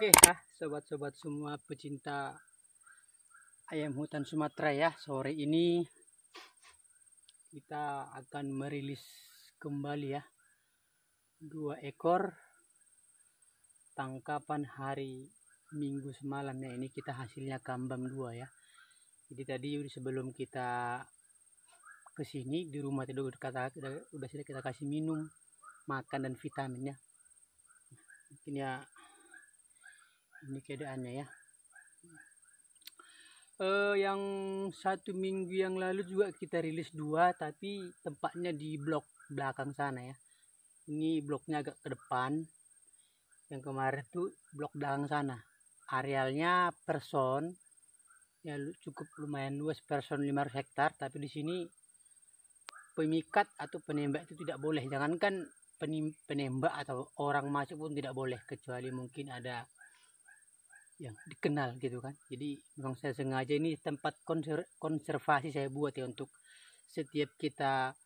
Oke ya sobat-sobat semua pecinta ayam hutan Sumatera ya sore ini kita akan merilis kembali ya dua ekor tangkapan hari minggu semalam ya ini kita hasilnya kambang dua ya jadi tadi sebelum kita ke sini di rumah tadi udah, kata, udah, sudah kita kasih minum makan dan vitaminnya mungkin ya ini keadaannya ya uh, yang satu minggu yang lalu juga kita rilis dua tapi tempatnya di blok belakang sana ya ini bloknya agak ke depan yang kemarin tuh blok belakang sana arealnya person ya cukup lumayan luas person 500 hektar tapi di sini pemikat atau penembak itu tidak boleh jangankan penembak atau orang masuk pun tidak boleh kecuali mungkin ada yang dikenal gitu kan jadi memang saya sengaja ini tempat konser konservasi saya buat ya untuk setiap kita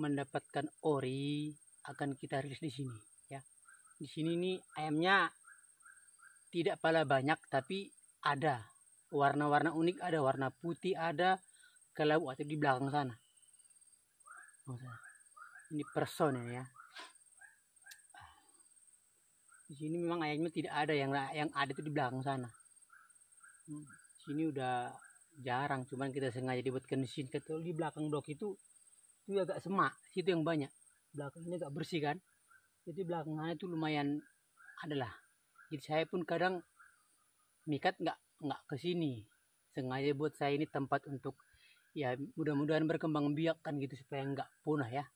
mendapatkan ori akan kita rilis di sini ya di sini nih ayamnya tidak pala banyak tapi ada warna-warna unik ada warna putih ada kelabu atau di belakang sana ini person ya di sini memang ayamnya tidak ada yang yang ada itu di belakang sana hmm, di sini udah jarang cuman kita sengaja dibuatkan di sini kalau di belakang blok itu itu agak semak situ yang banyak belakangnya agak bersih kan jadi belakangnya itu lumayan adalah jadi saya pun kadang mikat nggak nggak ke sini sengaja buat saya ini tempat untuk ya mudah-mudahan berkembang biak kan gitu supaya nggak punah ya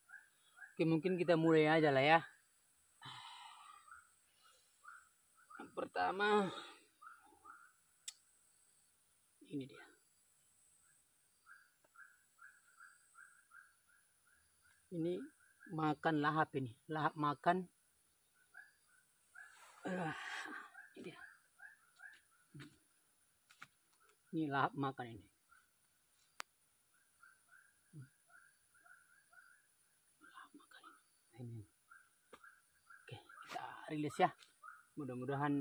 oke mungkin kita mulai aja lah ya pertama ini dia ini makan lahap ini lahap makan ah, ini dia ini lahap makan ini lahap makan ini oke kita rilis ya mudah-mudahan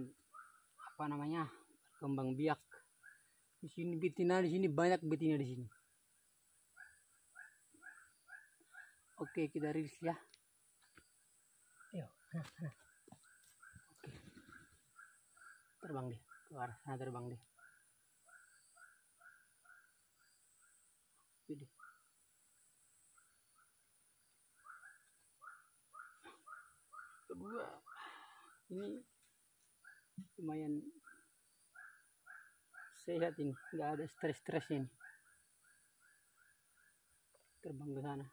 apa namanya berkembang biak di sini betina di sini banyak betina di sini oke kita rilis ya ayo oke terbang deh ke arah sana terbang deh jadi kedua ini lumayan sehat ini nggak ada stres-stres ini terbang ke sana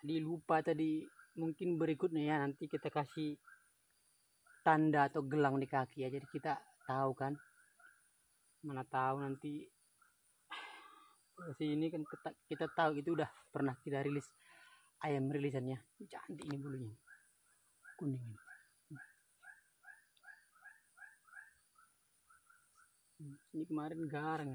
tadi lupa tadi mungkin berikutnya ya nanti kita kasih tanda atau gelang di kaki ya jadi kita tahu kan mana tahu nanti posisi ini kan kita, kita tahu itu udah pernah kita rilis ayam rilisannya cantik ini bulunya kuning ini ini kemarin garang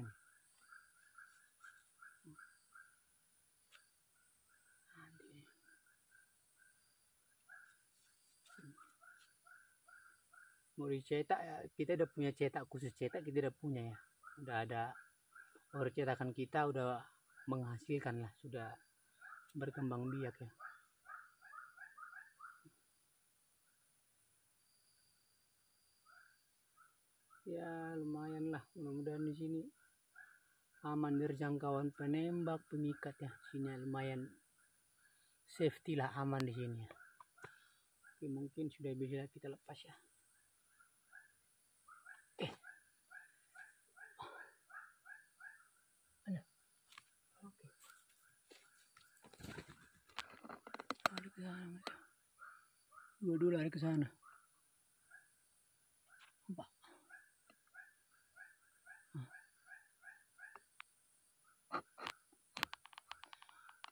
mau dicetak ya kita udah punya cetak khusus cetak kita udah punya ya udah ada orang cetakan kita udah menghasilkan lah sudah berkembang biak ya ya lumayan lah mudah-mudahan di sini aman dari jangkauan penembak pemikat ya sini lumayan safety lah aman di sini ya Oke, mungkin sudah bisa kita lepas ya sana Gue lari ke sana.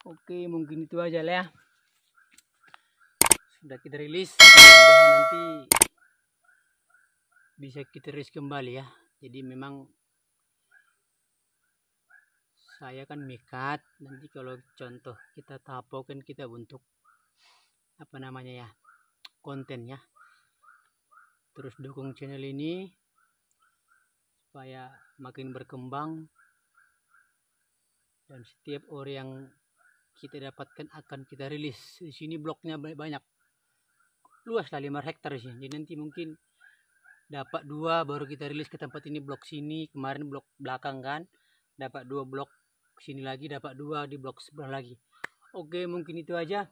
Oke, mungkin itu aja lah ya. Sudah kita rilis. Mudah nanti bisa kita rilis kembali ya. Jadi memang saya kan mikat nanti kalau contoh kita tapokin kita bentuk apa namanya ya kontennya terus dukung channel ini supaya makin berkembang dan setiap ore yang kita dapatkan akan kita rilis di sini bloknya banyak luas lah 5 hektar sih jadi nanti mungkin dapat dua baru kita rilis ke tempat ini blok sini kemarin blok belakang kan dapat dua blok sini lagi dapat dua di blok sebelah lagi oke mungkin itu aja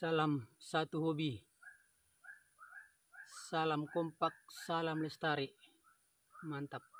Salam satu hobi. Salam kompak, salam lestari. Mantap.